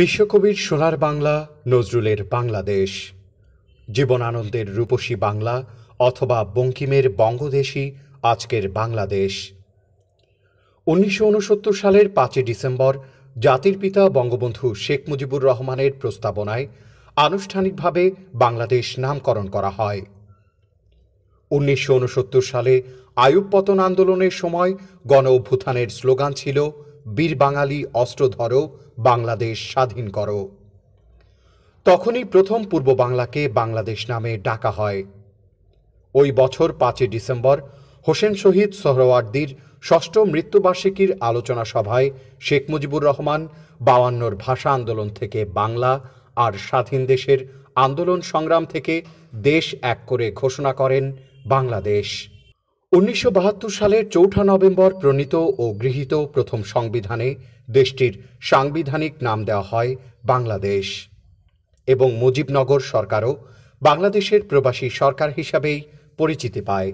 বিশ্বকবির সোনার বাংলা নজরুলের বাংলাদেশ জীবনানন্দের রূপসী বাংলা অথবা বঙ্কিমের বঙ্গদেশী আজকের বাংলাদেশ উনিশশো সালের পাঁচই ডিসেম্বর জাতির পিতা বঙ্গবন্ধু শেখ মুজিবুর রহমানের প্রস্তাবনায় আনুষ্ঠানিকভাবে বাংলাদেশ নামকরণ করা হয় উনিশশো সালে আয়ুব পতন আন্দোলনের সময় গণ অভ্যুত্থানের স্লোগান ছিল বীর বাঙালি অস্ত্র ধরো বাংলাদেশ স্বাধীন করো তখনই প্রথম পূর্ব বাংলাকে বাংলাদেশ নামে ডাকা হয় ওই বছর পাঁচই ডিসেম্বর হোসেন শহীদ সোহরওয়ার্দীর ষষ্ঠ মৃত্যুবার্ষিকীর আলোচনা সভায় শেখ মুজিবুর রহমান বায়ান্নর ভাষা আন্দোলন থেকে বাংলা আর স্বাধীন দেশের আন্দোলন সংগ্রাম থেকে দেশ এক করে ঘোষণা করেন বাংলাদেশ উনিশশো সালের চৌঠা নভেম্বর প্রণীত ও গৃহীত প্রথম সংবিধানে দেশটির সাংবিধানিক নাম দেওয়া হয় বাংলাদেশ এবং মুজিবনগর সরকারও বাংলাদেশের প্রবাসী সরকার হিসাবেই পরিচিতি পায়